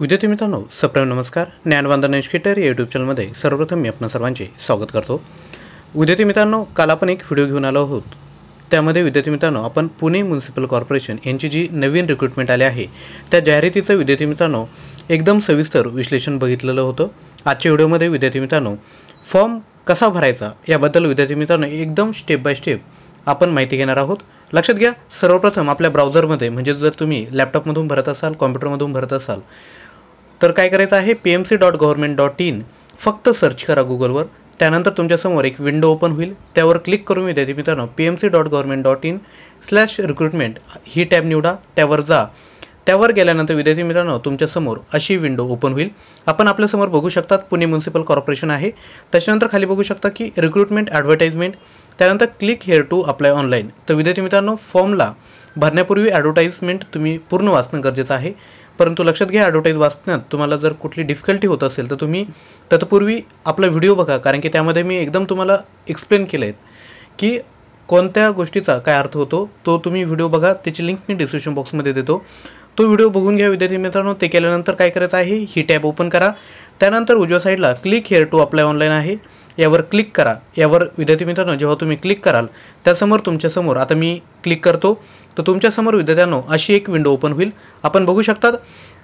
विद्यार्थी मित्रांनो सप्रेम नमस्कार ज्ञानवंदन एज्युकेटर या यूट्यूब चॅनलमध्ये सर्वप्रथम मी आपण सर्वांचे स्वागत करतो विद्यार्थी मित्रांनो काल आपण एक व्हिडिओ घेऊन आलो आहोत त्यामध्ये विद्यार्थी मित्रांनो आपण पुणे म्युन्सिपल कॉर्पोरेशन यांची जी नवीन रिक्रुटमेंट आली आहे त्या जाहिरातीचं विद्यार्थी मित्रांनो एकदम सविस्तर विश्लेषण बघितलेलं होतं आजच्या व्हिडिओमध्ये विद्यार्थी मित्रांनो फॉर्म कसा भरायचा याबद्दल विद्यार्थी मित्रांनो एकदम स्टेप बाय स्टेप आपण माहिती घेणार आहोत लक्षात घ्या सर्वप्रथम आपल्या ब्राउझरमध्ये म्हणजे जर तुम्ही लॅपटॉपमधून भरत असाल कॉम्प्युटरमधून भरत असाल तर काय करायचं आहे P M C dot government dot in फक्त सर्च करा गुगलवर त्यानंतर तुमच्यासमोर एक विंडो ओपन होईल त्यावर क्लिक करून विद्यार्थी मित्रांनो P M C dot government dot in slash recruitment ही टॅब निवडा त्यावर जा त्यावर गेल्यानंतर विद्यार्थी मित्रांनो तुमच्यासमोर अशी विंडो ओपन होईल आपण आपल्यासमोर बघू शकतात पुणे म्युन्सिपल कॉर्पोरेशन आहे त्याच्यानंतर खाली बघू शकता की रिक्रुटमेंट ॲडव्हर्टाईजमेंट त्यानंतर click here to apply online तर विद्यार्थी मित्रांनो फॉर्मला भरण्यापूर्वी ॲडव्हर्टाईजमेंट तुम्ही पूर्ण वाचणं गरजेचं आहे परंतु लक्षात घ्या ॲडव्हर्टाईज वाचण्यात तुम्हाला जर कुठली डिफिकल्टी होत असेल तर तुम्ही तत्पूर्वी आपला व्हिडिओ बघा कारण की त्यामध्ये मी एकदम तुम्हाला एक्सप्लेन केले आहे की कोणत्या गोष्टीचा काय अर्थ होतो तो तुम्ही व्हिडिओ बघा त्याची लिंक मी डिस्क्रिप्शन बॉक्समध्ये देतो तो व्हिडिओ बघून घ्या विद्यार्थी मित्रांनो ते केल्यानंतर काय करायचं आहे ही टॅब ओपन करा त्यानंतर उजव्या साईडला click here to apply online आहे यावर क्लिक करा यावर विद्यार्थी मित्रांनो जेव्हा तुम्ही क्लिक कराल त्यासमोर तुमच्यासमोर आता मी क्लिक करतो तर तुमच्यासमोर विद्यार्थ्यांनो अशी एक विंडो ओपन होईल आपण बघू शकतात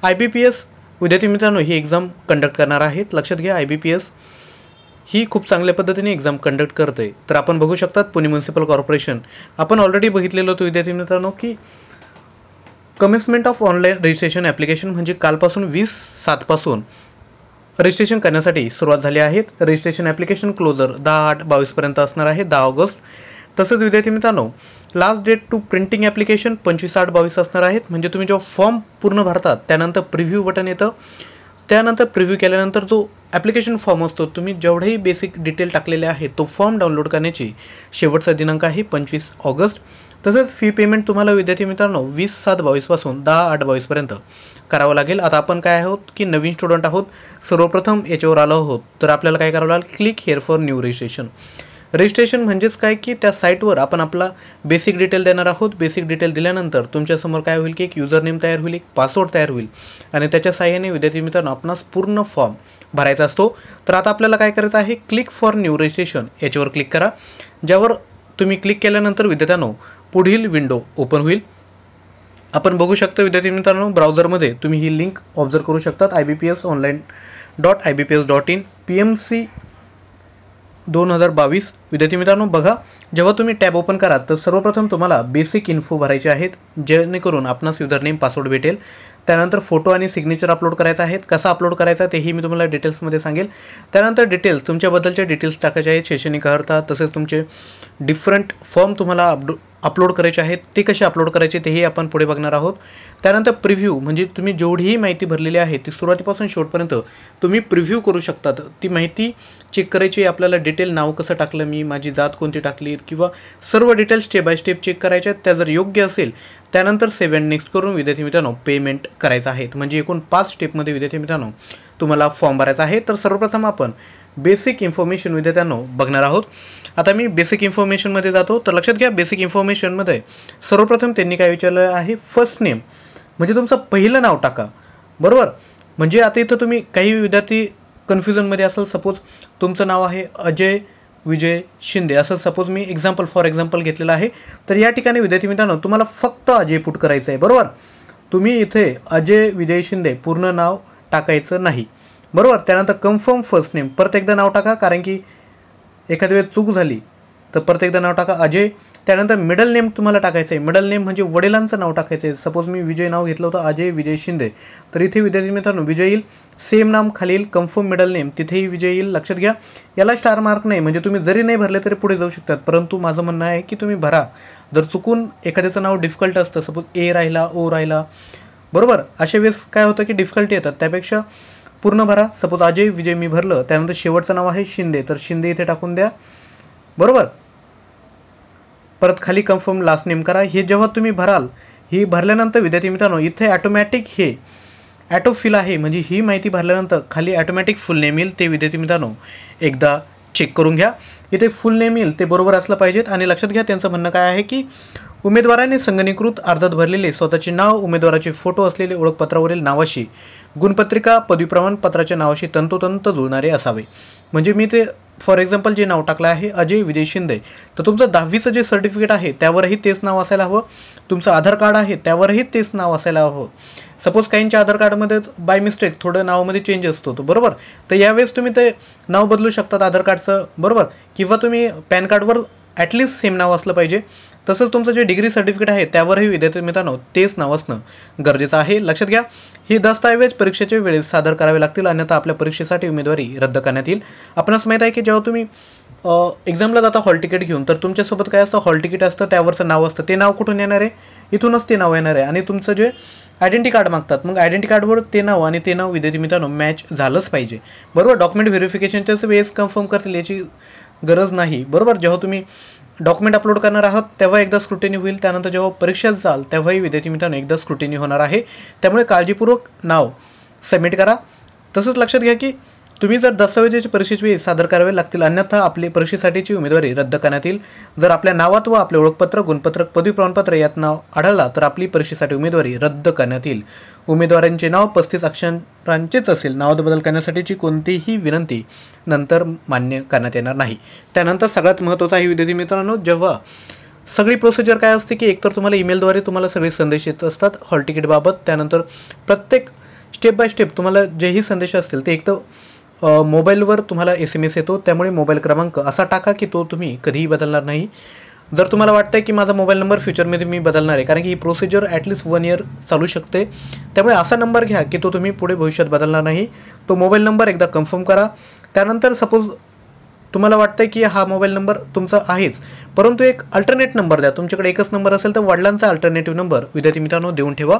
आय बी पी एस विद्यार्थी मित्रांनो ही एक्झाम कंडक्ट करणार आहेत लक्षात घ्या आय बी पी एस ही खूप चांगल्या पद्धतीने एक्झाम कंडक्ट करते तर आपण बघू शकतात पुणे म्युन्सिपल कॉर्पोरेशन आपण ऑलरेडी बघितलेलं होतं विद्यार्थी मित्रांनो की commencement of online registration application म्हणजे कालपासून वीस सातपासून रजिस्ट्रेशन करण्यासाठी सुरुवात झाली आहे रजिस्ट्रेशन ॲप्लिकेशन क्लोजर दहा आठ बावीसपर्यंत असणार आहे दहा ऑगस्ट तसंच विद्यार्थी मित्रांनो last date to printing application पंचवीस आठ बावीस असणार आहेत म्हणजे तुम्ही जेव्हा फॉर्म पूर्ण भरतात त्यानंतर प्रिव्ह्यू बटन येतं त्यानंतर प्रिव्ह्यू केल्यानंतर जो ॲप्लिकेशन फॉर्म असतो तुम्ही जेवढेही बेसिक डिटेल टाकलेले आहे तो फॉर्म डाउनलोड करण्याची शेवटचा दिनांक आहे पंचवीस ऑगस्ट तसंच फी पेमेंट तुम्हाला विद्यार्थी मित्रांनो वीस सात बावीसपासून दहा आठ बावीसपर्यंत करावं लागेल आता आपण काय आहोत की नवीन स्टुडंट आहोत सर्वप्रथम याच्यावर आलो आहोत तर आपल्याला काय करावं लागेल click here for new registration registration म्हणजेच काय की त्या साईटवर आपण आपला बेसिक डिटेल देणार आहोत बेसिक डिटेल दिल्यानंतर तुमच्यासमोर काय होईल की एक युजर नेम तयार होईल एक पासवर्ड तयार होईल आणि त्याच्या साह्याने विद्यार्थी मित्रांनो आपणास पूर्ण फॉर्म भरायचा असतो तर आता आपल्याला काय करायचं आहे क्लिक फॉर न्यू रजिस्ट्रेशन याच्यावर क्लिक करा ज्यावर तुम्ही क्लिक केल्यानंतर विद्यार्थ्यांनो पुढील विंडो ओपन होईल आपण बघू शकतो विद्यार्थी मित्रांनो ब्राउझरमध्ये तुम्ही ही लिंक ऑब्झर्व करू शकतात I B P S online dot I B P S dot in P M C दोन हजार बावीस विद्यार्थी मित्रांनो बघा जेव्हा तुम्ही टॅब ओपन करा तर सर्वप्रथम तुम्हाला बेसिक इन्फो भरायचे आहेत जेणेकरून आपणास नेम पासवर्ड भेटेल त्यानंतर फोटो आणि सिग्नेचर अपलोड करायचं आहेत कसा अपलोड करायचा तेही मी तुम्हाला डिटेल्समध्ये सांगेल त्यानंतर डिटेल्स तुमच्याबद्दलचे डिटेल्स टाकायचे आहेत शैक्षणिक अर्हता तसेच तुमचे डिफरंट फॉर्म तुम्हाला अपडो अपलोड करायचे आहेत ते कसे अपलोड करायचे तेही आपण पुढे बघणार आहोत त्यानंतर प्रिव्ह्यू म्हणजे तुम्ही जेवढीही माहिती भरलेली आहे ती सुरुवातीपासून शेवटपर्यंत तुम्ही प्रिव्ह्यू करू शकतात ती माहिती चेक करायची आपल्याला डिटेल नाव कसं टाकलं मी माझी जात कोणती टाकली किंवा सर्व detail step by step check करायच्या त्या जर योग्य असेल त्यानंतर सेव्ह नेक्स्ट करून विद्यार्थी मित्रांनो पेमेंट करायचं आहे म्हणजे एकूण पाच स्टेपमध्ये विद्यार्थी मित्रांनो तुम्हाला फॉर्म भरायचा आहे तर सर्वप्रथम आपण बेसिक इन्फॉर्मेशन विद्यार्थ्यांनो बघणार आहोत आता मी बेसिक इन्फॉर्मेशन मध्ये जातो तर लक्षात घ्या बेसिक इन्फॉर्मेशनमध्ये सर्वप्रथम त्यांनी काय विचारलं आहे फर्स्ट नेम म्हणजे तुमचं पहिलं नाव टाका बरोबर म्हणजे आता इथं तुम्ही काही विद्यार्थी कन्फ्युजन मध्ये असेल सपोज तुमचं नाव आहे अजय विजय शिंदे असं सपोज मी एक्झाम्पल फॉर एक्झाम्पल घेतलेलं आहे तर या ठिकाणी विद्यार्थी मित्रांनो तुम्हाला फक्त अजय पुट करायचं आहे बरोबर तुम्ही इथे अजय विजय शिंदे पूर्ण नाव टाकायचं नाही बरोबर त्यानंतर कन्फर्म फर्स्ट नेम प्रत्येकदा नाव टाका कारण की एखाद्या वेळेस चूक झाली तर परत एकदा नाव टाका अजय त्यानंतर मिडल नेम तुम्हाला टाकायचं आहे मिडल नेम म्हणजे वडिलांचं नाव टाकायचं आहे सपोज मी विजय नाव घेतलं होतं अजय विजय शिंदे तर इथे विद्यार्थी मित्रांनो विजय येईल सेम नाम खालील कन्फर्म मिडल नेम तिथेही विजय येईल लक्षात घ्या याला स्टार मार्क नाही म्हणजे तुम्ही जरी नाही भरले तरी पुढे जाऊ शकतात परंतु माझं म्हणणं आहे की तुम्ही भरा जर चुकून एखाद्याचं नाव डिफिकल्ट असतं सपोज ए राहिला ओ राहिला बरोबर अशा वेळेस काय होतं की डिफिकल्टी येतात त्यापेक्षा पूर्ण भरा सपोज अजय विजय मी भरलं त्यानंतर शेवटचं नाव आहे शिंदे तर शिंदे इथे टाकून द्या बरोबर परत खाली कन्फर्म लास्ट नेम करा हे जेव्हा तुम्ही भराल ही भरल्यानंतर विद्यार्थी मित्रांनो इथे ॲटोमॅटिक हे ॲटो फिल आहे म्हणजे ही माहिती भरल्यानंतर खाली ॲटोमॅटिक फुल नेम येईल ते विद्यार्थी मित्रांनो एकदा चेक करून घ्या इथे फुल नेम येईल ते बरोबर असलं पाहिजेत आणि लक्षात घ्या त्यांचं म्हणणं काय आहे की उमेदवाराने संगणीकृत अर्जात भरलेले स्वतःचे नाव उमेदवाराचे फोटो असलेले ओळखपत्रावरील नावाशी गुणपत्रिका पदवी प्रमाणपत्राच्या नावाशी तंतोतंत जुळणारे असावे म्हणजे मी ते फॉर एक्झाम्पल जे नाव टाकलं आहे अजय विजय शिंदे तर तुमचं दहावीचं जे सर्टिफिकेट आहे त्यावरही तेच नाव असायला हवं तुमचं आधार कार्ड आहे त्यावरही तेच नाव असायला हवं सपोज काहींच्या आधार कार्डमध्ये बाय मिस्टेक थोडं नावामध्ये चेंज असतो तो बरोबर तर यावेळेस तुम्ही ते नाव बदलू शकतात आधार कार्डचं बरोबर किंवा तुम्ही पॅन कार्डवर ॲटलिस्ट सेम नाव असलं पाहिजे तसंच तुमचं जे डिग्री सर्टिफिकेट आहे त्यावरही विद्यार्थी मित्रांनो तेच नाव असणं गरजेचं आहे लक्षात घ्या हे दस्तऐवज परीक्षेच्या वेळेस सादर करावे लागतील अन्यथा आपल्या परीक्षेसाठी उमेदवारी रद्द करण्यात येईल आपणास माहित आहे की जेव्हा तुम्ही एक्झामला जाता हॉल तिकीट घेऊन तर तुमच्यासोबत काय असतं हॉल तिकीट असतं त्यावरचं नाव असतं ते नाव कुठून येणार आहे इथूनच ते नाव येणार आहे आणि तुमचं जे आयडेंटी कार्ड मागतात मग आयडेंटी कार्डवर ते नाव आणि ते नाव विद्यार्थी मित्रांनो मॅच झालंच पाहिजे बरोबर डॉक्युमेंट व्हेरिफिकेशनच्याच वेळेस कन्फर्म करतील याची गरज नाही बरोबर जेव्हा तुम्ही डॉक्युमेंट अपलोड करणार आहात तेव्हा एकदा स्क्रुटिनी होईल त्यानंतर जेव्हा परीक्षा जाल तेव्हाही विद्यार्थी मित्रांनो एकदा स्क्रुटिनी होणार आहे त्यामुळे काळजीपूर्वक नाव सबमिट करा तसंच लक्षात घ्या की तुम्ही जर दस्तऐवजाची परीक्षेची सादर करावे लागतील अन्यथा आपली परीक्षेसाठीची उमेदवारी रद्द करण्यात येईल जर आपल्या नावात व आपले ओळखपत्र गुणपत्रक पदवी प्रमाणपत्र यात नाव आढळला तर आपली परीक्षेसाठी उमेदवारी रद्द करण्यात येईल उमेदवारांचे नाव पस्तीस अक्षरांचेच असेल नावात बदल करण्यासाठीची कोणतीही विनंती नंतर मान्य करण्यात येणार नाही त्यानंतर सगळ्यात महत्त्वाचा आहे विद्यार्थी मित्रांनो जेव्हा सगळी प्रोसिजर काय असते की एकतर तुम्हाला ईमेलद्वारे तुम्हाला सगळे संदेश येत असतात हॉल तिकीटबाबत त्यानंतर प्रत्येक स्टेप बाय स्टेप तुम्हाला जेही संदेश असतील ते एक तर मोबाईलवर तुम्हाला एस एम एस येतो त्यामुळे मोबाईल क्रमांक असा टाका की तो तुम्ही कधीही बदलणार नाही जर तुम्हाला वाटतं की माझा मोबाईल नंबर फ्युचरमध्ये मी बदलणार आहे कारण की ही प्रोसिजर ॲटलीस्ट वन इयर चालू शकते त्यामुळे असा नंबर घ्या की तो तुम्ही पुढे भविष्यात बदलणार नाही तो मोबाईल नंबर एकदा कन्फर्म करा त्यानंतर सपोज तुम्हाला वाटतंय की हा मोबाईल नंबर तुमचा आहेच परंतु एक अल्टरनेट नंबर द्या तुमच्याकडे एकच नंबर असेल तर वडिलांचा अल्टरनेटिव्ह नंबर विद्यार्थी मित्रांनो देऊन ठेवा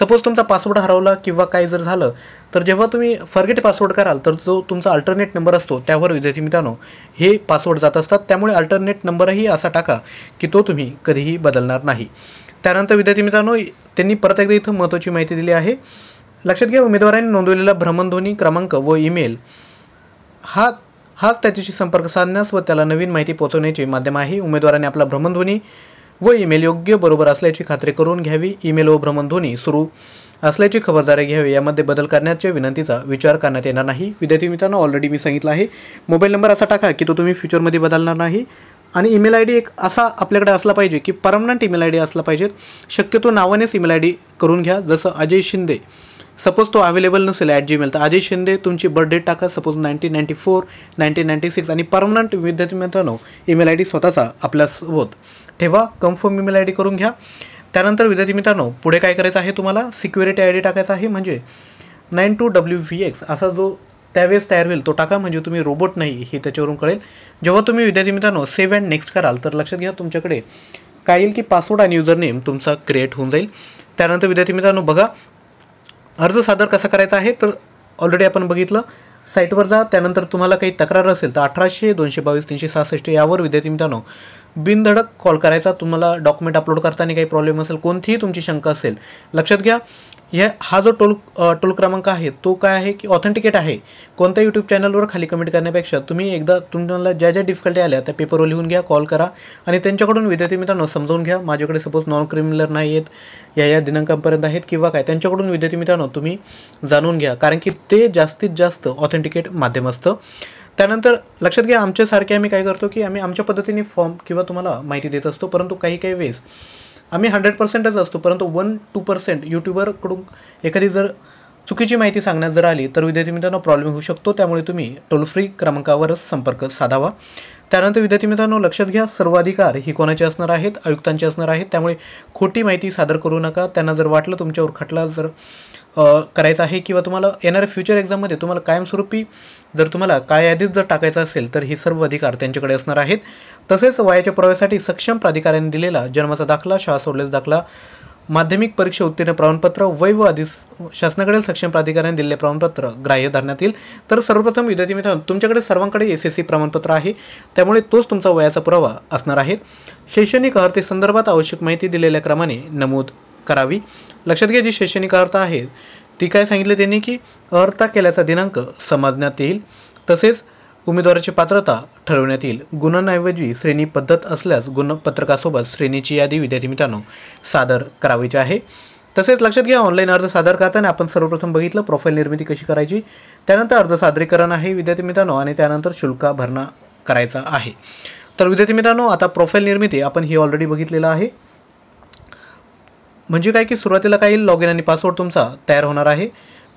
सपोज तुमचा पासवर्ड हरवला किंवा काय जर झालं तर जेव्हा तुम्ही फर्गेट पासवर्ड कराल तर जो तुमचा अल्टरनेट नंबर असतो त्यावर विद्यार्थी मित्रांनो हे पासवर्ड जात असतात त्यामुळे अल्टरनेट नंबरही असा टाका की तो तुम्ही कधीही बदलणार नाही त्यानंतर विद्यार्थी मित्रांनो त्यांनी परत एकदा इथं महत्त्वाची माहिती दिली आहे लक्षात घ्या उमेदवारांनी नोंदवलेला भ्रमणध्वनी क्रमांक व ईमेल हा हाच त्याच्याशी संपर्क साधण्यास व त्याला नवीन माहिती पोहोचवण्याचे माध्यम आहे उमेदवाराने आपला भ्रमणध्वनी व ईमेल योग्य बरोबर असल्याची खात्री करून घ्यावी ईमेल व भ्रमणध्वनी सुरू असल्याची खबरदारी घ्यावी यामध्ये बदल करण्याच्या विनंतीचा विचार करण्यात येणार नाही विद्यार्थी मित्रांनो ऑलरेडी मी सांगितलं आहे मोबाईल नंबर असा टाका की तो तुम्ही फ्युचरमध्ये बदलणार नाही आणि ईमेल आय डी एक असा आपल्याकडे असला पाहिजे की परमनंट ईमेल आय डी असला पाहिजे शक्यतो नावानेच ईमेल आय डी करून घ्या जसं अजय शिंदे सपोज तो अवेलेबल नसेल ॲट जीमेल तर अजय शिंदे तुमची बर्थडेट टाका suppose nineteen ninety four nineteen ninety six आणि परमनंट विद्यार्थी मित्रांनो ईमेल आय डी स्वतःचा आपल्यासोबत ठेवा कन्फर्म ईमेल आय डी करून घ्या त्यानंतर विद्यार्थी मित्रांनो पुढे काय करायचं आहे तुम्हाला सिक्युरिटी आय डी टाकायचा आहे म्हणजे nine two W V X असा जो त्यावेळेस तयार होईल तो टाका म्हणजे तुम्ही रोबोट नाही हे त्याच्यावरून कळेल जेव्हा तुम्ही विद्यार्थी मित्रांनो सेव्ह अँड नेक्स्ट कराल तर लक्षात घ्या तुमच्याकडे काय येईल की पासवर्ड आणि युजर नेम तुमचा क्रिएट होऊन जाईल त्यानंतर विद्यार्थी मित्रांनो बघा अर्ज सादर कसा करायचा आहे तर ऑलरेडी आपण बघितलं साईटवर जा त्यानंतर तुम्हाला काही तक्रार असेल तर अठराशे दोनशे बावीस तीनशे सहासष्ट यावर विद्यार्थी मित्रांनो बिनधडक कॉल करायचा तुम्हाला डॉक्युमेंट अपलोड करताना काही प्रॉब्लेम असेल कोणतीही तुमची शंका असेल लक्षात घ्या हे हा जो टोल टोल क्रमांक आहे तो काय आहे की ऑथेंटिकेट आहे कोणत्या यूट्यूब चॅनलवर खाली कमेंट करण्यापेक्षा तुम्ही एकदा तुम्हाला ज्या ज्या डिफिकल्टी आल्या त्या पेपरवर लिहून घ्या कॉल करा आणि त्यांच्याकडून विद्यार्थी मित्रांनो समजावून घ्या माझ्याकडे सपोज नॉन क्रिमिनल नाही आहेत या या दिनांकापर्यंत आहेत किंवा काय त्यांच्याकडून विद्यार्थी मित्रांनो तुम्ही जाणून घ्या कारण की ते जास्तीत जास्त ऑथेंटिकेट माध्यम असतं त्यानंतर लक्षात घ्या आमच्यासारखे आम्ही काय करतो की आम्ही आमच्या पद्धतीने फॉर्म किंवा तुम्हाला माहिती देत असतो परंतु काही काही वेळेस आम्ही हंड्रेड पर्सेंटच असतो परंतु वन टू पर्सेंट यूट्यूबरकडून एखादी जर चुकीची माहिती सांगण्यात जर आली तर विद्यार्थी मित्रांनो प्रॉब्लेम होऊ शकतो त्यामुळे तुम्ही टोल फ्री क्रमांकावरच संपर्क साधावा त्यानंतर विद्यार्थी मित्रांनो लक्षात घ्या सर्व अधिकार ही कोणाचे असणार आहेत आयुक्तांचे असणार आहेत त्यामुळे खोटी माहिती सादर करू नका त्यांना जर वाटलं तुमच्यावर खटला जर करायचा आहे किंवा तुम्हाला येणाऱ्या फ्युचर एक्झाममध्ये तुम्हाला कायमस्वरूपी जर तुम्हाला काय यादीत जर टाकायचं असेल तर हे सर्व अधिकार त्यांच्याकडे असणार आहेत तसेच वयाच्या प्रवेशासाठी सक्षम प्राधिकाऱ्याने दिलेला जन्माचा दाखला शाळा सोडल्याचा दाखला माध्यमिक परीक्षा उत्तीर्ण प्रमाणपत्र वय व शासनाकडे शासनाकडील सक्षम प्राधिकाऱ्याने दिलेले प्रमाणपत्र ग्राह्य धरण्यात येईल तर सर्वप्रथम विद्यार्थी मित्रांनो तुमच्याकडे सर्वांकडे एस एस सी प्रमाणपत्र आहे त्यामुळे तोच तुमचा वयाचा पुरावा असणार आहे शैक्षणिक अर्थेसंदर्भात आवश्यक माहिती दिलेल्या क्रमाने नमूद करावी लक्षात घ्या जी शैक्षणिक अर्थ आहे ती काय सांगितले त्यांनी की अर्था केल्याचा दिनांक समजण्यात येईल तसेच उमेदवाराची पात्रता ठरवण्यात येईल गुणांऐवजी श्रेणी पद्धत असल्यास गुणपत्रकासोबत श्रेणीची यादी विद्यार्थी मित्रांनो सादर करावीची आहे तसेच लक्षात घ्या ऑनलाईन अर्ज सादर करताना आपण सर्वप्रथम बघितलं प्रोफाईल निर्मिती कशी करायची त्यानंतर अर्ज सादरीकरण आहे विद्यार्थी मित्रांनो आणि त्यानंतर शुल्क भरणा करायचा आहे तर विद्यार्थी मित्रांनो आता प्रोफाईल निर्मिती आपण ही ऑलरेडी बघितलेलं आहे म्हणजे काय की सुरुवातीला काही लॉग इन आणि पासवर्ड तुमचा तयार होणार आहे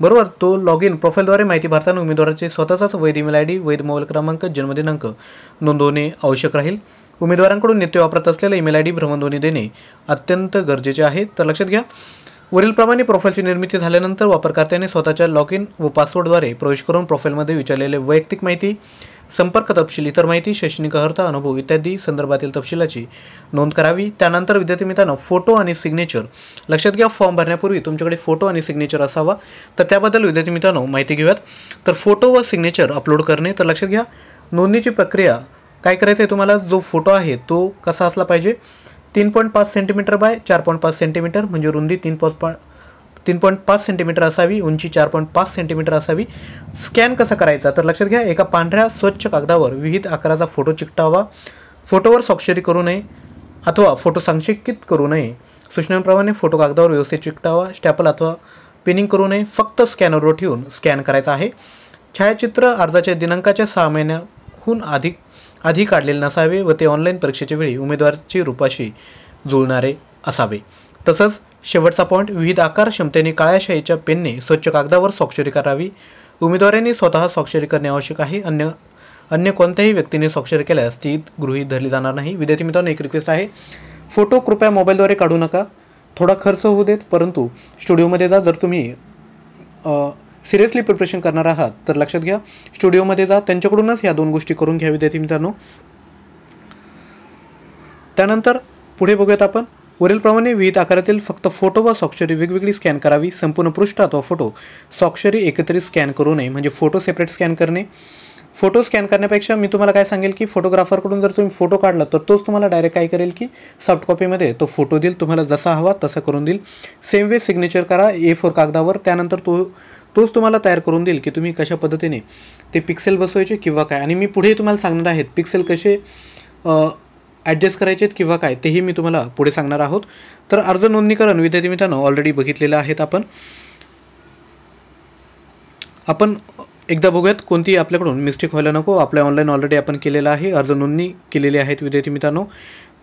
बरोबर तो लॉग इन प्रोफाईलद्वारे माहिती भरताना उमेदवाराचे स्वतःचाच वैध ईमेल आय डी वैध मोबाईल क्रमांक जन्मदिनांक नोंदवणे आवश्यक राहील उमेदवारांकडून नित्य वापरत असलेल्या ईमेल आय डी भ्रमणध्वनी देणे अत्यंत गरजेचे आहे तर लक्षात घ्या वरीलप्रमाणे प्रोफाईलची निर्मिती झाल्यानंतर वापरकर्त्याने स्वतःच्या लॉग इन व पासवर्डद्वारे प्रवेश करून प्रोफाईलमध्ये विचारलेले वैयक्तिक माहिती संपर्क तपशील इतर माहिती शैक्षणिक अर्हता अनुभव इत्यादी संदर्भातील तपशिलाची नोंद करावी त्यानंतर विद्यार्थी मित्रांनो फोटो आणि सिग्नेचर लक्षात घ्या फॉर्म भरण्यापूर्वी तुमच्याकडे फोटो आणि सिग्नेचर असावा तर त्याबद्दल विद्यार्थी मित्रांनो माहिती घेऊयात तर फोटो व सिग्नेचर अपलोड करणे तर लक्षात घ्या नोंदणीची प्रक्रिया काय करायचं आहे तुम्हाला जो फोटो आहे तो कसा असला पाहिजे तीन पॉईंट पाच सेंटीमीटर बाय चार पॉईंट पाच सेंटीमीटर म्हणजे रुंदी तीन पॉईंट तीन पॉईंट पाच सेंटीमीटर असावी उंची चार पॉईंट पाच सेंटीमीटर असावी स्कॅन कसा करायचा तर लक्षात घ्या एका पांढऱ्या स्वच्छ कागदावर विविध आकाराचा फोटो चिकटावा फोटोवर स्वाक्षरी करू नये अथवा फोटो संक्षेकित करू नये सूचनांप्रमाणे फोटो कागदावर व्यवस्थित चिकटावा स्टॅपल अथवा पिनिंग करू नये फक्त स्कॅनरवर ठेवून स्कॅन करायचा आहे छायाचित्र अर्जाच्या दिनांकाच्या सहा महिन्याहून अधिक आधी काढलेले नसावे व ते ऑनलाईन परीक्षेच्या वेळी उमेदवाराची रूपाशी जुळणारे असावे तसंच शेवटचा पॉईंट विविध आकार क्षमतेने काळ्या शाईच्या पेनने स्वच्छ कागदावर स्वाक्षरी करावी उमेदवारांनी स्वतः स्वाक्षरी करणे आवश्यक आहे अन्य अन्य कोणत्याही व्यक्तीने स्वाक्षरी केल्यास ती गृहीत धरली जाणार नाही विद्यार्थी मित्रांनो एक रिक्वेस्ट आहे फोटो कृपया मोबाईलद्वारे काढू नका थोडा खर्च होऊ देत परंतु स्टुडिओमध्ये जा जर तुम्ही सिरियसली प्रिपरेशन करणार आहात तर लक्षात घ्या स्टुडिओमध्ये जा त्यांच्याकडूनच या दोन गोष्टी करून घ्या विद्यार्थी मित्रांनो त्यानंतर पुढे बघूयात आपण वरीलप्रमाणे विविध आकारातील फक्त फोटो व स्वाक्षरी वेगवेगळी स्कॅन करावी संपूर्ण पृष्ठ अथवा फोटो स्वाक्षरी एकत्रित स्कॅन करू नये म्हणजे फोटो सेपरेट स्कॅन करणे फोटो स्कॅन करण्यापेक्षा मी तुम्हाला काय सांगेल की फोटोग्राफरकडून जर तुम्ही फोटो काढला तर तोच तुम्हाला डायरेक्ट काय करेल की सॉफ्ट कॉपीमध्ये तो फोटो देईल तुम्हाला जसा हवा तसा करून देईल सेम वे सिग्नेचर करा ए फोर कागदावर त्यानंतर तो तोच तुम्हाला तयार करून देईल की तुम्ही कशा पद्धतीने ते पिक्सेल बसवायचे किंवा काय आणि मी पुढे तुम्हाला सांगणार आहेत पिक्सेल कसे ॲडजस्ट करायचे आहेत किंवा काय तेही मी तुम्हाला पुढे सांगणार आहोत तर अर्ज नोंदणीकरण विद्यार्थी मित्रांनो ऑलरेडी बघितलेलं आहेत आपण आपण एकदा बघूयात कोणती आपल्याकडून मिस्टेक व्हायला नको आपल्या ऑनलाईन ऑलरेडी आपण केलेलं आहे अर्ज नोंदणी केलेली आहेत विद्यार्थी मित्रांनो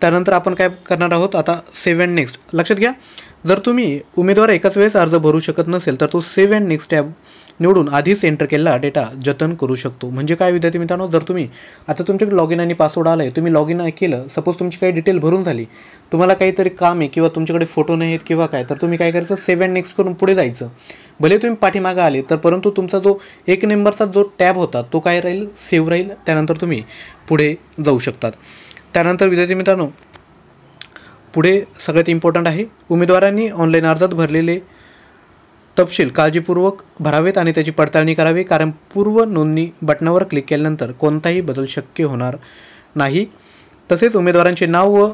त्यानंतर आपण काय करणार आहोत आता सेव्ह अँड नेक्स्ट लक्षात घ्या जर तुम्ही उमेदवार एकाच वेळेस अर्ज भरू शकत नसेल तर तो सेव्ह अँड नेक्स्ट टॅब निवडून आधीच एंटर केलेला डेटा जतन करू शकतो म्हणजे काय विद्यार्थी मित्रांनो जर तुम्ही आता तुमच्याकडे लॉग इन आणि पासवर्ड आला आहे तुम्ही लॉग इन केलं सपोज तुमची काही डिटेल भरून झाली तुम्हाला काहीतरी काम आहे किंवा तुमच्याकडे फोटो नाही आहेत किंवा काय तर तुम्ही काय करायचं सेव्ह अँड नेक्स्ट करून पुढे जायचं भले तुम्ही पाठीमागे आले तर परंतु तुमचा जो एक नंबरचा जो टॅब होता तो काय राहील सेव्ह राहील त्यानंतर तुम्ही पुढे जाऊ शकतात त्यानंतर विद्यार्थी मित्रांनो पुढे सगळ्यात इम्पॉर्टंट आहे उमेदवारांनी ऑनलाईन अर्जात भरलेले तपशील काळजीपूर्वक भरावेत आणि त्याची पडताळणी करावी कारण पूर्व नोंदणी बटनावर क्लिक केल्यानंतर कोणताही बदल शक्य होणार नाही तसेच उमेदवारांचे नाव व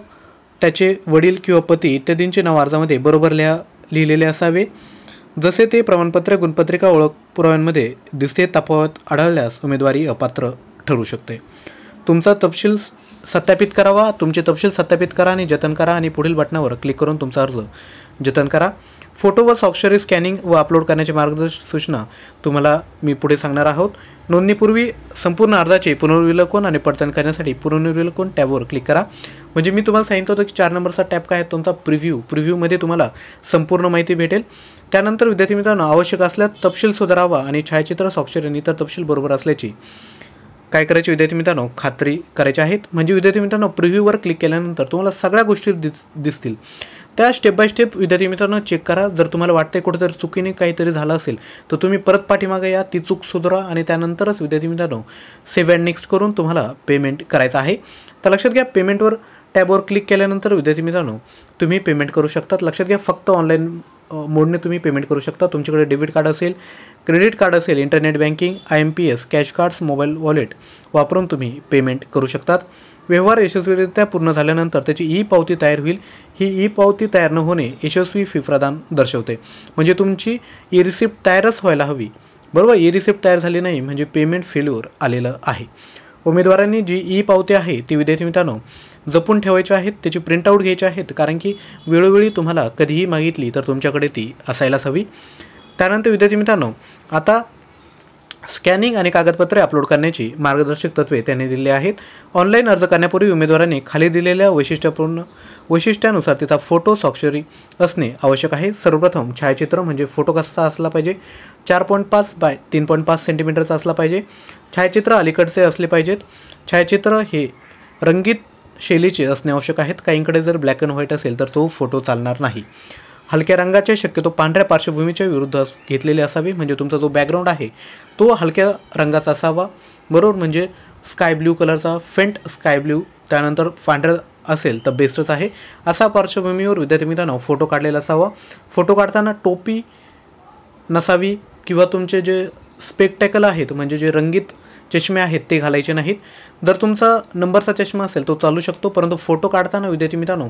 त्याचे वडील किंवा पती इत्यादींचे नाव अर्जामध्ये बरोबर लिहा लिहिलेले असावे जसे ते प्रमाणपत्र गुणपत्रिका ओळख पुराव्यांमध्ये दिसे तफावत आढळल्यास उमेदवारी अपात्र ठरू शकते तुमचा तपशील सत्यापित करावा तुमचे तपशील सत्यापित करा आणि जतन करा आणि पुढील बटणावर क्लिक करून तुमचा अर्ज जतन करा फोटो व स्वाक्षरी स्कॅनिंग व अपलोड करण्याचे मार्गदर्शक सूचना तुम्हाला मी पुढे सांगणार आहोत नोंदणीपूर्वी संपूर्ण अर्जाचे पुनर्विलोकन आणि पडताळणी करण्यासाठी पुनर्विलोकन टॅबवर क्लिक करा म्हणजे मी तुम्हाला सांगितलं होतं की चार नंबरचा टॅब काय आहे तुमचा प्रिव्ह्यू प्रिव्ह्यूमध्ये तुम्हाला संपूर्ण माहिती भेटेल त्यानंतर विद्यार्थी मित्रांनो आवश्यक असल्यास तपशील सुधारावा आणि छायाचित्र सॉक्षरी आणि इतर तपशील बरोबर असल्याची काय करायचे विद्यार्थी मित्रांनो खात्री करायची आहेत म्हणजे विद्यार्थी मित्रांनो प्रिव्ह्यूवर क्लिक केल्यानंतर तुम्हाला सगळ्या गोष्टी दिस दिसतील स्टेप बाय स्टेप विद्यार्थी मित्रों चेक करा जर तुम्हाला वाटते कुठेतरी चुकीने काहीतरी झालं असेल तर तुम्ही परत पाठीमागे या ती चूक सुधारा विद्यार्थी मित्रों सेव्ह अँड नेक्स्ट करून तुम्हाला पेमेंट करायचं आहे तर लक्षात घ्या पेमेंटवर टॅबवर क्लिक केल्यानंतर विद्यार्थी मित्रांनो तुम्ही पेमेंट करू शकतात लक्षात घ्या फक्त ऑनलाईन मोडने तुम्ही पेमेंट करू शकता तुमच्याकडे डेबिट कार्ड असेल क्रेडिट कार्ड असेल internet banking I M P S cash cards mobile wallet वापरून तुम्ही पेमेंट करू शकतात व्यवहार यशस्वीरित्या पूर्ण झाल्यानंतर त्याची ई पावती तयार होईल ही ई पावती तयार न होणे यशस्वी फिफ्रादान दर्शवते म्हणजे तुमची ई रिसिप्ट तयारच व्हायला हवी बरोबर ई रिसिप्ट तयार झाली नाही म्हणजे पेमेंट फेल्युअर आलेलं आहे उमेदवारांनी जी ई पावती आहे ती विद्यार्थी मित्रांनो जपून ठेवायची आहेत त्याची प्रिंटआउट घ्यायची आहेत कारण की वेळोवेळी तुम्हाला कधीही मागितली तर तुमच्याकडे ती असायलाच हवी त्यानंतर विद्यार्थी मित्रांनो आता स्कॅनिंग आणि कागदपत्रे अपलोड करण्याची मार्गदर्शक तत्वे त्यांनी दिली आहेत ऑनलाईन अर्ज करण्यापूर्वी उमेदवारांनी खाली दिलेल्या वैशिष्ट्यपूर्ण वैशिष्ट्यानुसार तिचा फोटो स्वाक्षरी असणे आवश्यक आहे सर्वप्रथम छायाचित्र म्हणजे फोटो कसा असला पाहिजे चार पॉईंट पाच बाय तीन पॉईंट पाच सेंटीमीटरचा असला पाहिजे छायाचित्र अलीकडचे असले पाहिजेत छायाचित्र हे रंगीत शैलीचे असणे आवश्यक आहेत काहींकडे जर ब्लॅक अँड व्हाईट असेल तर तो फोटो चालणार नाही हलक्या रंगाचे शक्यतो पांढऱ्या पार्श्वभूमीच्या विरुद्ध घेतलेले असावे म्हणजे तुमचा जो बॅकग्राऊंड आहे तो हलक्या रंगाचा असावा बरोबर म्हणजे स्काय ब्ल्यू कलरचा फेंट स्काय ब्ल्यू त्यानंतर पांढऱ्या असेल तर बेस्टच आहे असा पार्श्वभूमीवर विद्यार्थी मित्रांनो फोटो काढलेला असावा फोटो काढताना टोपी नसावी किंवा तुमचे जे स्पेक्टॅकल आहेत म्हणजे जे रंगीत चष्मे आहेत ते घालायचे नाहीत जर तुमचा नंबरचा चष्मा असेल तो चालू शकतो परंतु फोटो काढताना विद्यार्थी मित्रांनो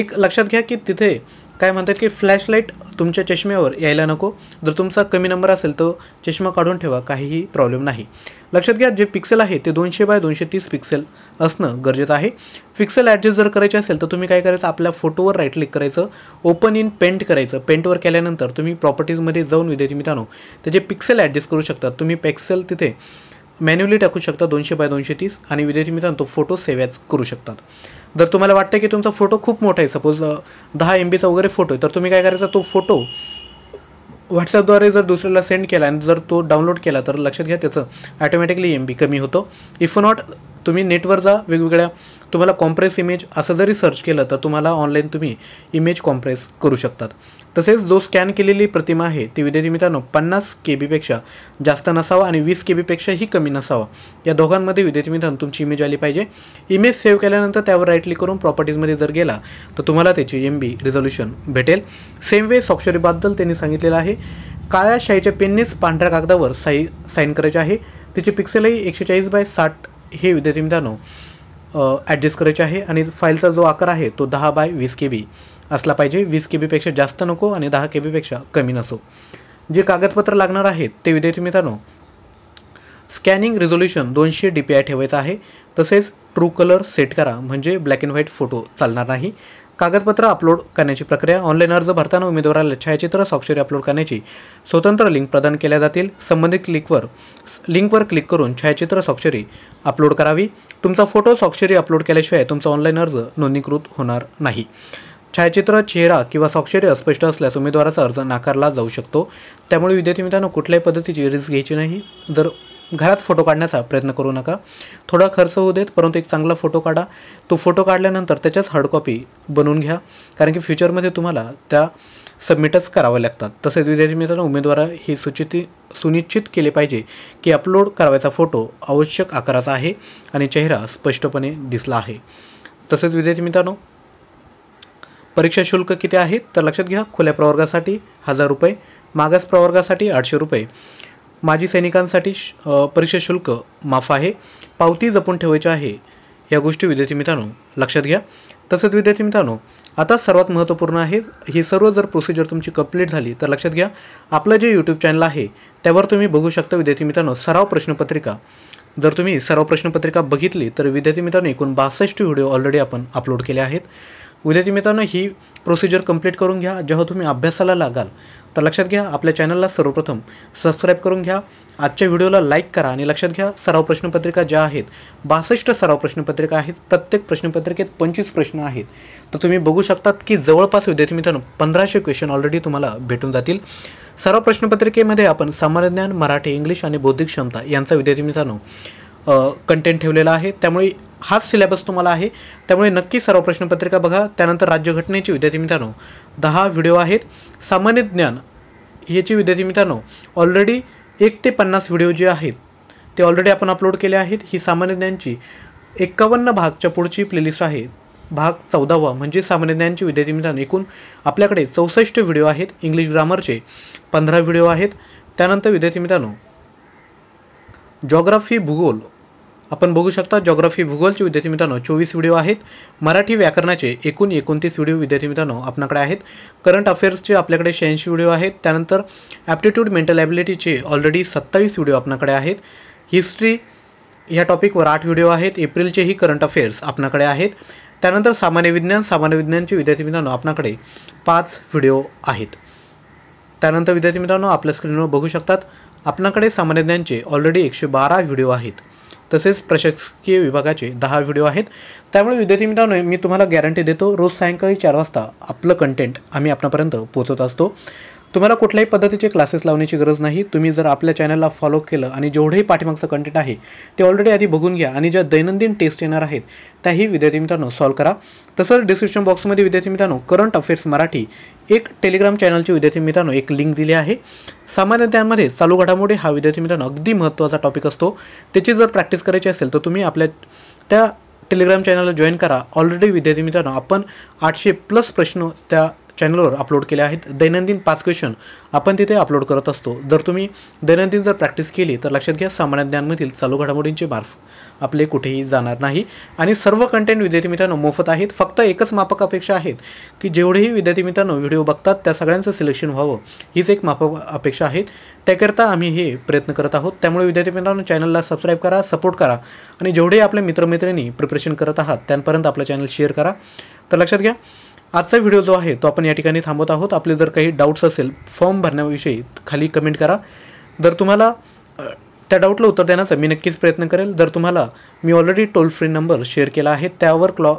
एक लक्षात घ्या की तिथे काय म्हणतात की फ्लॅशलाईट तुमच्या चष्म्यावर यायला नको जर तुमचा कमी नंबर असेल तर चष्मा काढून ठेवा काहीही प्रॉब्लेम नाही लक्षात घ्या जे पिक्सेल आहे ते दोनशे बाय दोनशे तीस पिक्सेल असणं गरजेचं आहे पिक्सेल ॲडजस्ट जर करायचे असेल तर तुम्ही काय करायचं आपल्या फोटोवर राईट क्लिक करायचं ओपन इन पेंट करायचं पेंटवर केल्यानंतर तुम्ही प्रॉपर्टीजमध्ये जाऊन विद्यार्थी मित्रांनो त्याचे पिक्सेल ॲडजस्ट करू शकतात तुम्ही पिक्सेल तिथे मॅन्युअली टाकू शकता दोनशे बाय दोनशे तीस आणि विद्यार्थी मित्रांनो फोटो सेव्ह करू शकतात जर तुम्हाला वाटतं की तुमचा फोटो खूप मोठा आहे सपोज दहा एम बीचा वगैरे फोटो आहे तर तुम्ही काय करायचा तो फोटो व्हॉट्सअपद्वारे जर दुसऱ्याला सेंड केला आणि जर तो डाउनलोड केला तर लक्षात घ्या त्याचं ॲटोमॅटिकली एम बी कमी होतो इफ नॉट तुम्ही नेटवर जा वेगवेगळ्या तुम्हाला कॉम्प्रेस इमेज असं जरी सर्च केलं तर तुम्हाला ऑनलाईन तुम्ही इमेज कॉम्प्रेस करू शकतात तसेच जो स्कॅन केलेली प्रतिमा आहे ती विद्यार्थी मित्रांनो पन्नास के बीपेक्षा जास्त नसावा आणि वीस के बीपेक्षाही कमी नसावा या दोघांमध्ये विद्यार्थी मित्रांनो तुमची इमेज आली पाहिजे इमेज सेव्ह केल्यानंतर त्यावर राईट क्लिक करून प्रॉपर्टीजमध्ये जर गेला तर तुम्हाला त्याची एम बी रिझोल्युशन भेटेल सेम वे स्वाक्षरीबद्दल त्यांनी सांगितलेलं आहे काळ्या शाईच्या पेननेच पांढऱ्या कागदावर साई साईन करायचे आहे तिचे पिक्सेलही एकशे चाळीस बाय साठ हे विद्यार्थी मित्रांनो ॲडजस्ट करायचे आहे आणि फाईलचा जो आकार आहे तो दहा बाय वीस के बी असला पाहिजे वीस के बीपेक्षा जास्त नको आणि दहा के बीपेक्षा कमी नसो जे कागदपत्र लागणार आहेत ते विद्यार्थी मित्रांनो स्कॅनिंग रिझोल्युशन दोनशे डी पी आय ठेवायचं आहे तसेच ट्रू कलर सेट करा म्हणजे ब्लॅक अँड व्हाईट फोटो चालणार नाही कागदपत्र अपलोड करण्याची प्रक्रिया ऑनलाईन अर्ज भरताना उमेदवाराला छायाचित्र स्वाक्षरी अपलोड करण्याची स्वतंत्र लिंक प्रदान केल्या जातील संबंधित क्लिकवर लिंकवर क्लिक करून छायाचित्र स्वाक्षरी अपलोड करावी तुमचा फोटो स्वाक्षरी अपलोड केल्याशिवाय तुमचा ऑनलाईन अर्ज नोंदणीकृत होणार नाही छायाचित्र चेहरा किंवा स्वाक्षरी अस्पष्ट असल्यास उमेदवाराचा अर्ज नाकारला जाऊ शकतो त्यामुळे विद्यार्थी मित्रांनो कुठल्याही पद्धतीची रिस्क घ्यायची नाही जर घरात फोटो काढण्याचा प्रयत्न करू नका थोडा खर्च होऊ देत परंतु एक चांगला फोटो काढा तो फोटो काढल्यानंतर त्याच्याच हार्डकॉपी बनवून घ्या कारण की फ्युचरमध्ये तुम्हाला त्या सबमिटच कराव्या लागतात तसेच विद्यार्थी मित्रांनो उमेदवार हे सुचिती सुनिश्चित केले पाहिजे की अपलोड करावायचा फोटो आवश्यक आकाराचा आहे आणि चेहरा स्पष्टपणे दिसला आहे तसेच विद्यार्थी मित्रांनो परीक्षा शुल्क किती आहे तर लक्षात घ्या खुल्या प्रवर्गासाठी हजार रुपये मागास प्रवर्गासाठी आठशे रुपये माजी सैनिकांसाठी परीक्षा शुल्क माफ आहे पावती जपून ठेवायची आहे या गोष्टी विद्यार्थी मित्रांनो लक्षात घ्या तसंच विद्यार्थी मित्रांनो आता सर्वात महत्त्वपूर्ण आहे ही सर्व जर प्रोसिजर तुमची कंप्लीट झाली तर लक्षात घ्या आपलं जे यूट्यूब चॅनल आहे त्यावर तुम्ही बघू शकता विद्यार्थी मित्रांनो सराव प्रश्नपत्रिका जर तुम्ही सराव प्रश्नपत्रिका बघितली तर विद्यार्थी मित्रांनो एकूण बासष्ट व्हिडिओ ऑलरेडी आपण अपलोड केले आहेत विद्यार्थी मित्रांनो ही प्रोसिजर कंप्लीट करून घ्या जेव्हा तुम्ही अभ्यासाला लागाल तर लक्षात घ्या आपल्या चॅनलला सर्वप्रथम सबस्क्राईब करून घ्या आजच्या व्हिडिओला लाईक करा आणि लक्षात घ्या सराव प्रश्नपत्रिका ज्या आहेत बासष्ट सराव प्रश्नपत्रिका आहेत प्रत्येक प्रश्नपत्रिकेत पंचवीस प्रश्न आहेत तर तुम्ही बघू शकतात की जवळपास विद्यार्थी मित्रांनो पंधराशे क्वेश्चन ऑलरेडी तुम्हाला भेटून जातील सराव प्रश्नपत्रिकेमध्ये आपण सामान्य ज्ञान मराठी इंग्लिश आणि बौद्धिक क्षमता यांचा विद्यार्थी मित्रांनो कंटेंट ठेवलेला आहे त्यामुळे हाच सिलेबस तुम्हाला आहे त्यामुळे नक्की सर्व प्रश्नपत्रिका बघा त्यानंतर राज्यघटनेची विद्यार्थी मित्रांनो दहा व्हिडिओ आहेत सामान्य ज्ञान याची विद्यार्थी मित्रांनो ऑलरेडी एक ते पन्नास व्हिडिओ जे आहेत ते ऑलरेडी आपण अपलोड केले आहेत ही सामान्य ज्ञानची एक्कावन्न भागच्या पुढची प्लेलिस्ट आहे भाग चौदावा म्हणजे सामान्य ज्ञानची विद्यार्थी मित्रांनो एकूण आपल्याकडे चौसष्ट व्हिडिओ आहेत इंग्लिश ग्रामरचे पंधरा व्हिडिओ आहेत त्यानंतर विद्यार्थी मित्रांनो जॉग्राफी भूगोल आपण बघू शकता जॉग्राफी भूगोलचे विद्यार्थी मित्रांनो चोवीस व्हिडिओ आहेत मराठी व्याकरणाचे एकूण एकोणतीस व्हिडिओ विद्यार्थी मित्रांनो आपणाकडे आहेत करंट अफेअर्सचे आपल्याकडे शहाऐंशी व्हिडिओ आहेत त्यानंतर ॲप्टिट्यूड मेंटल ॲबिलिटीचे ऑलरेडी सत्तावीस व्हिडिओ आपणाकडे आहेत हिस्ट्री ह्या टॉपिकवर आठ व्हिडिओ आहेत एप्रिलचेही करंट अफेअर्स आपणाकडे आहेत त्यानंतर सामान्य विज्ञान सामान्य विज्ञानचे विद्यार्थी मित्रांनो आपणाकडे पाच व्हिडिओ आहेत त्यानंतर विद्यार्थी मित्रांनो आपल्या स्क्रीनवर बघू शकतात आपणाकडे सामान्य ज्ञानचे ऑलरेडी एकशे बारा व्हिडिओ आहेत तसेच प्रशासकीय विभागाचे दहा व्हिडिओ आहेत त्यामुळे विद्यार्थी मित्रांनो मी तुम्हाला गॅरंटी देतो रोज सायंकाळी चार वाजता आपलं कंटेंट आम्ही आपणापर्यंत पोहोचत असतो तुम्हाला कुठल्याही पद्धतीचे क्लासेस लावण्याची गरज नाही तुम्ही जर आपल्या चॅनलला फॉलो केलं आणि जेवढंही पाठीमागचं कंटेंट आहे ते ऑलरेडी आधी बघून घ्या आणि ज्या दैनंदिन टेस्ट येणार आहेत त्याही विद्यार्थी मित्रांनो सॉल्व करा तसंच डिस्क्रिप्शन बॉक्समध्ये विद्यार्थी मित्रांनो करंट अफेअर्स मराठी एक टेलिग्राम चॅनलची विद्यार्थी मित्रांनो एक लिंक दिली आहे सामान्य त्यामध्ये चालू घडामोडी हा विद्यार्थी मित्रांनो अगदी महत्त्वाचा टॉपिक असतो त्याची जर प्रॅक्टिस करायची असेल तर तुम्ही आपल्या त्या टेलिग्राम चॅनलला जॉईन करा ऑलरेडी विद्यार्थी मित्रांनो आपण आठशे प्लस प्रश्न त्या चॅनलवर अपलोड केल्या आहेत दैनंदिन पाच क्वेश्चन आपण तिथे अपलोड करत असतो जर तुम्ही दैनंदिन जर प्रॅक्टिस केली तर लक्षात घ्या सामान्य ज्ञानमधील चालू घडामोडींचे मार्क्स आपले कुठेही जाणार नाही आणि सर्व कंटेंट विद्यार्थी मित्रांनो मोफत आहेत फक्त एकच मापक अपेक्षा आहेत की जेवढेही विद्यार्थी मित्रांनो व्हिडिओ बघतात त्या सगळ्यांचं सिलेक्शन व्हावं हीच एक मापक अपेक्षा आहे त्याकरता आम्ही हे प्रयत्न करत आहोत त्यामुळे विद्यार्थी मित्रांनो चॅनलला सबस्क्राईब करा सपोर्ट करा आणि जेवढे आपले मित्रमैत्रिणी प्रिपरेशन करत आहात त्यांपर्यंत आपलं चॅनल शेअर करा तर लक्षात घ्या आजचा व्हिडिओ जो आहे तो आपण या ठिकाणी थांबवत आहोत आपले जर काही डाऊट्स असेल फॉर्म भरण्याविषयी खाली कमेंट करा जर तुम्हाला त्या डाऊटला उत्तर देण्याचा मी नक्कीच प्रयत्न करेल जर तुम्हाला मी already toll free number share केला आहे त्यावर क्लॉ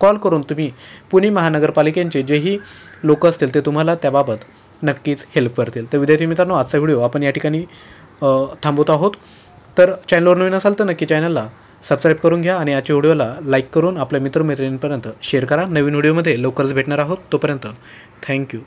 कॉल करून तुम्ही पुणे महानगरपालिकेचे जेही लोक असतील ते तुम्हाला त्याबाबत नक्कीच हेल्प करतील तर विद्यार्थी मित्रांनो आजचा व्हिडिओ आपण या ठिकाणी थांबवत आहोत तर चॅनलवर नवीन असाल तर नक्की चॅनलला सबस्क्राईब करून घ्या आणि आजच्या व्हिडिओला लाईक करून आपल्या मित्रमैत्रिणींपर्यंत शेअर करा नवीन व्हिडिओमध्ये लवकरच भेटणार आहोत तोपर्यंत थँक्यू